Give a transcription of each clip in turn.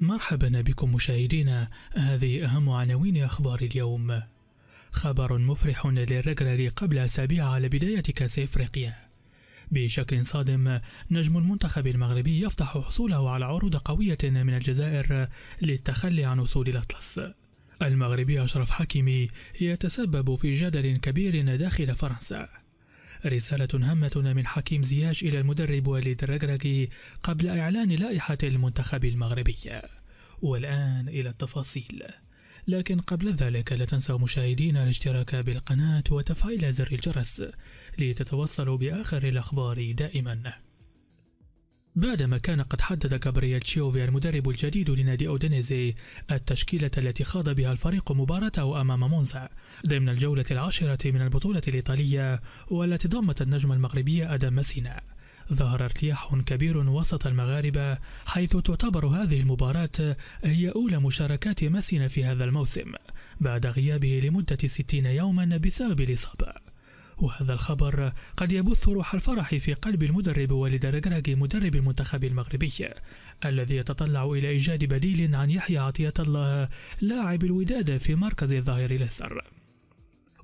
مرحبا بكم مشاهدينا هذه أهم عناوين أخبار اليوم خبر مفرح للركراك قبل أسابيع على بداية كأس إفريقيا بشكل صادم نجم المنتخب المغربي يفتح حصوله على عروض قوية من الجزائر للتخلي عن وصول الأطلس المغربي أشرف حكيمي يتسبب في جدل كبير داخل فرنسا رسالة هامة من حكيم زياش إلى المدرب وليد الرجرجي قبل إعلان لائحة المنتخب المغربي والآن إلى التفاصيل لكن قبل ذلك لا تنسوا مشاهدينا الاشتراك بالقناة وتفعيل زر الجرس لتتوصلوا بآخر الأخبار دائماً بعدما كان قد حدد جابرييل تشيوفي المدرب الجديد لنادي أودينيزي التشكيلة التي خاض بها الفريق مباراته أمام مونزا ضمن الجولة العاشرة من البطولة الإيطالية والتي ضمت النجم المغربي أدم مسينا ظهر ارتياح كبير وسط المغاربة حيث تعتبر هذه المباراة هي أولى مشاركات ماسنا في هذا الموسم بعد غيابه لمدة 60 يوما بسبب الإصابة وهذا الخبر قد يبث روح الفرح في قلب المدرب والد رجراجي مدرب المنتخب المغربي الذي يتطلع إلى إيجاد بديل عن يحيى عطية الله لاعب الوداد في مركز الظهير الأيسر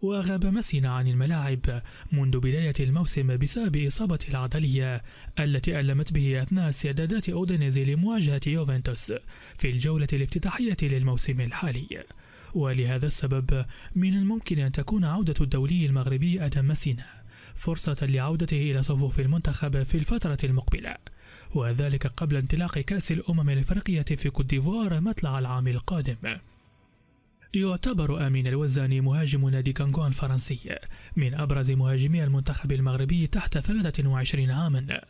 وغاب مسينا عن الملاعب منذ بداية الموسم بسبب إصابة العضلية التي ألمت به أثناء استعدادات أودينيزي لمواجهة يوفنتوس في الجولة الافتتاحية للموسم الحالي ولهذا السبب من الممكن أن تكون عودة الدولي المغربي أدم سينا فرصة لعودته إلى صفوف المنتخب في الفترة المقبلة وذلك قبل انطلاق كأس الأمم الإفريقية في كوت ديفوار مطلع العام القادم يعتبر أمين الوزاني مهاجم نادي كانغون الفرنسي من أبرز مهاجمي المنتخب المغربي تحت 23 عاماً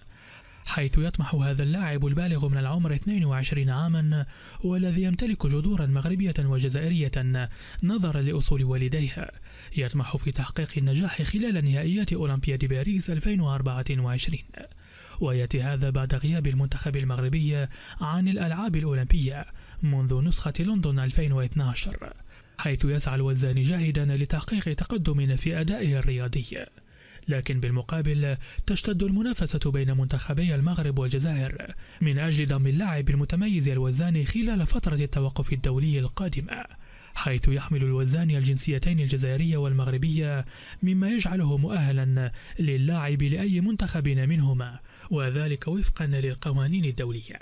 حيث يطمح هذا اللاعب البالغ من العمر 22 عاما والذي يمتلك جذورا مغربية وجزائرية نظرا لأصول والديه يطمح في تحقيق النجاح خلال نهائيات أولمبياد باريس 2024 ويأتي هذا بعد غياب المنتخب المغربي عن الألعاب الأولمبية منذ نسخة لندن 2012 حيث يسعى الوزان جاهدا لتحقيق تقدم في أدائه الرياضي لكن بالمقابل تشتد المنافسة بين منتخبي المغرب والجزائر من أجل ضم اللاعب المتميز الوزاني خلال فترة التوقف الدولي القادمة حيث يحمل الوزاني الجنسيتين الجزائرية والمغربية مما يجعله مؤهلا للاعب لأي منتخب منهما وذلك وفقا للقوانين الدولية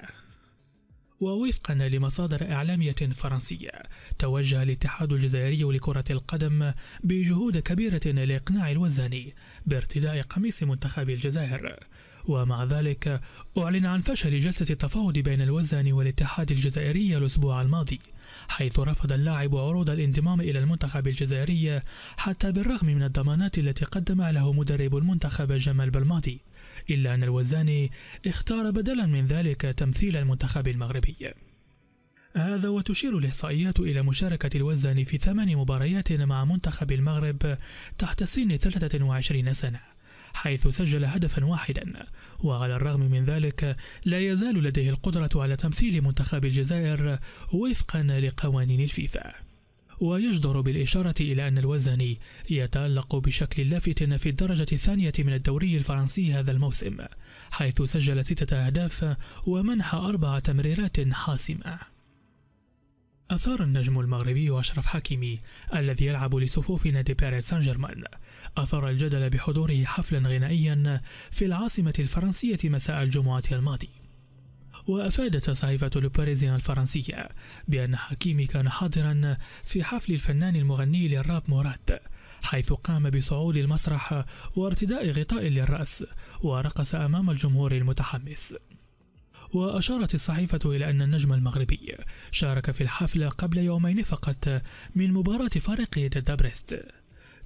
ووفقا لمصادر إعلامية فرنسية توجه الاتحاد الجزائري لكرة القدم بجهود كبيرة لإقناع الوزاني بارتداء قميص منتخب الجزائر ومع ذلك أعلن عن فشل جلسة التفاوض بين الوزان والاتحاد الجزائري الأسبوع الماضي حيث رفض اللاعب عروض الانضمام إلى المنتخب الجزائري حتى بالرغم من الضمانات التي قدمها له مدرب المنتخب جمال بلماضي إلا أن الوزاني اختار بدلا من ذلك تمثيل المنتخب المغربي هذا وتشير الإحصائيات إلى مشاركة الوزاني في ثمان مباريات مع منتخب المغرب تحت سن 23 سنة حيث سجل هدفا واحدا وعلى الرغم من ذلك لا يزال لديه القدرة على تمثيل منتخب الجزائر وفقا لقوانين الفيفا ويجدر بالإشارة إلى أن الوزني يتألق بشكل لافت في الدرجة الثانية من الدوري الفرنسي هذا الموسم حيث سجل ستة أهداف ومنح أربع تمريرات حاسمة أثار النجم المغربي أشرف حكيمي الذي يلعب لصفوف نادي باريس سان جيرمان أثار الجدل بحضوره حفلا غنائيا في العاصمة الفرنسية مساء الجمعة الماضي وأفادت صحيفة لوباريزيان الفرنسية بأن حكيمي كان حاضرا في حفل الفنان المغني للراب مراد حيث قام بصعود المسرح وارتداء غطاء للرأس ورقص أمام الجمهور المتحمس وأشارت الصحيفة إلى أن النجم المغربي شارك في الحفلة قبل يومين فقط من مباراة فريقه ضد بريست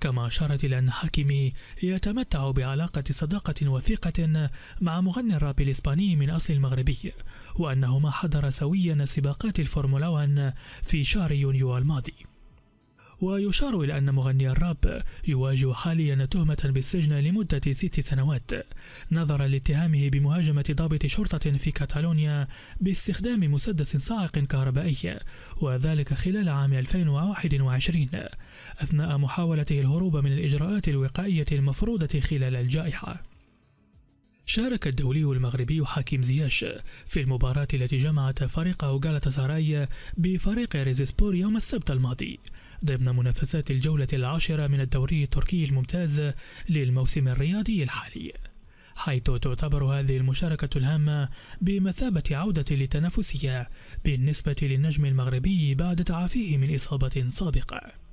كما أشارت إلى أن حكيمي يتمتع بعلاقة صداقة وثيقة مع مغني الراب الإسباني من أصل مغربي وأنهما حضرا سويا سباقات الفورمولا 1 في شهر يونيو الماضي ويشار إلى أن مغني الراب يواجه حاليا تهمة بالسجن لمدة ست سنوات نظرا لاتهامه بمهاجمة ضابط شرطة في كاتالونيا باستخدام مسدس صاعق كهربائي وذلك خلال عام 2021 أثناء محاولته الهروب من الإجراءات الوقائية المفروضة خلال الجائحة شارك الدولي المغربي حكيم زياش في المباراة التي جمعت فريقه غالاتاساراي بفريق ريزيسبور يوم السبت الماضي ضمن منافسات الجولة العاشرة من الدوري التركي الممتاز للموسم الرياضي الحالي حيث تعتبر هذه المشاركة الهامة بمثابة عودة للتنافسية بالنسبة للنجم المغربي بعد تعافيه من إصابة سابقة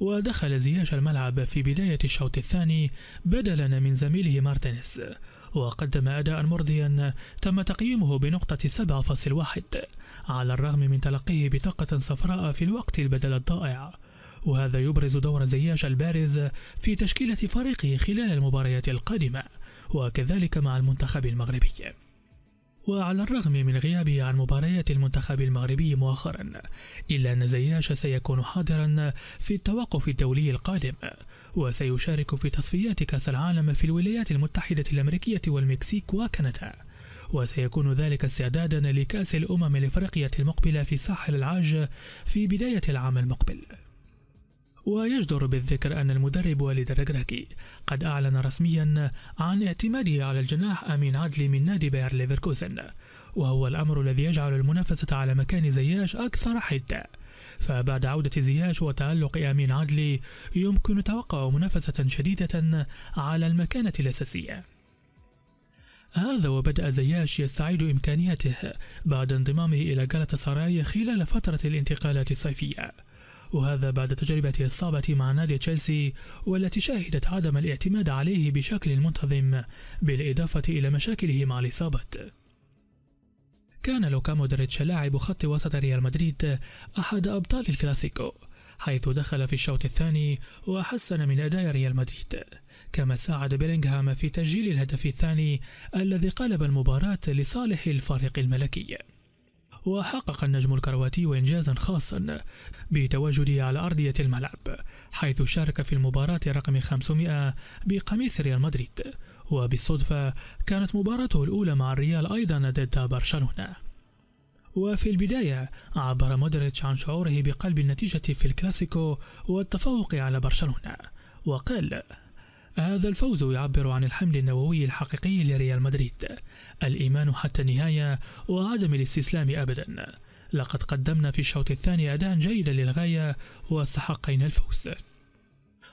ودخل زياش الملعب في بداية الشوط الثاني بدلا من زميله مارتينيز وقدم أداء مرضيا تم تقييمه بنقطة 7.1 على الرغم من تلقيه بطاقة صفراء في الوقت البدل الضائع وهذا يبرز دور زياش البارز في تشكيلة فريقه خلال المباريات القادمة وكذلك مع المنتخب المغربي وعلى الرغم من غيابه عن مباريات المنتخب المغربي مؤخرا إلا أن زياش سيكون حاضرا في التوقف الدولي القادم وسيشارك في تصفيات كأس العالم في الولايات المتحدة الأمريكية والمكسيك وكندا وسيكون ذلك استعدادا لكأس الأمم الإفريقية المقبلة في ساحل العاج في بداية العام المقبل ويجدر بالذكر أن المدرب والد الركراكي قد أعلن رسميا عن اعتماده على الجناح أمين عدلي من نادي باير ليفركوزن وهو الأمر الذي يجعل المنافسة على مكان زياش أكثر حدة فبعد عودة زياش وتألق أمين عدلي يمكن توقع منافسة شديدة على المكانة الأساسية هذا وبدأ زياش يستعيد إمكانياته بعد انضمامه إلى جالة سراي خلال فترة الانتقالات الصيفية وهذا بعد تجربته الصعبة مع نادي تشيلسي والتي شهدت عدم الاعتماد عليه بشكل منتظم بالإضافة إلى مشاكله مع الإصابات كان لوكا مودريتش لاعب خط وسط ريال مدريد أحد أبطال الكلاسيكو حيث دخل في الشوط الثاني وحسن من أداء ريال مدريد كما ساعد بيلينغهام في تسجيل الهدف الثاني الذي قلب المباراة لصالح الفريق الملكي وحقق النجم الكرواتي إنجازا خاصا بتواجده على أرضية الملعب حيث شارك في المباراة رقم 500 بقميص ريال مدريد وبالصدفة كانت مباراته الأولى مع الريال أيضا ضد برشلونة وفي البداية عبر مودريتش عن شعوره بقلب النتيجة في الكلاسيكو والتفوق على برشلونة وقال هذا الفوز يعبر عن الحمل النووي الحقيقي لريال مدريد الإيمان حتى النهاية وعدم الاستسلام أبدا لقد قدمنا في الشوط الثاني أداء جيدا للغاية واستحقينا الفوز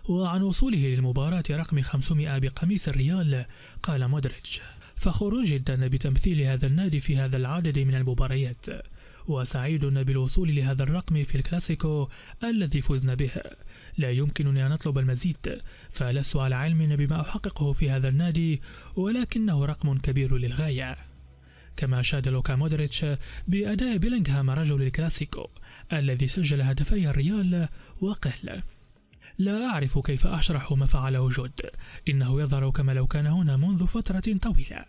وعن وصوله للمباراة رقم 500 بقميص الريال قال مودريتش فخور جدا بتمثيل هذا النادي في هذا العدد من المباريات وسعيد بالوصول لهذا الرقم في الكلاسيكو الذي فزنا به لا يمكنني أن أطلب المزيد فلست على علم بما أحققه في هذا النادي ولكنه رقم كبير للغاية كما شاد لوكا مودريتش بأداء بيلينغهام رجل الكلاسيكو الذي سجل هدفي الريال وقهل لا أعرف كيف أشرح ما فعله جود إنه يظهر كما لو كان هنا منذ فترة طويلة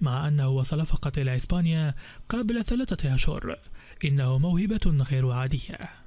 مع أنه وصل فقط إلى إسبانيا قبل ثلاثة أشهر إنه موهبة غير عادية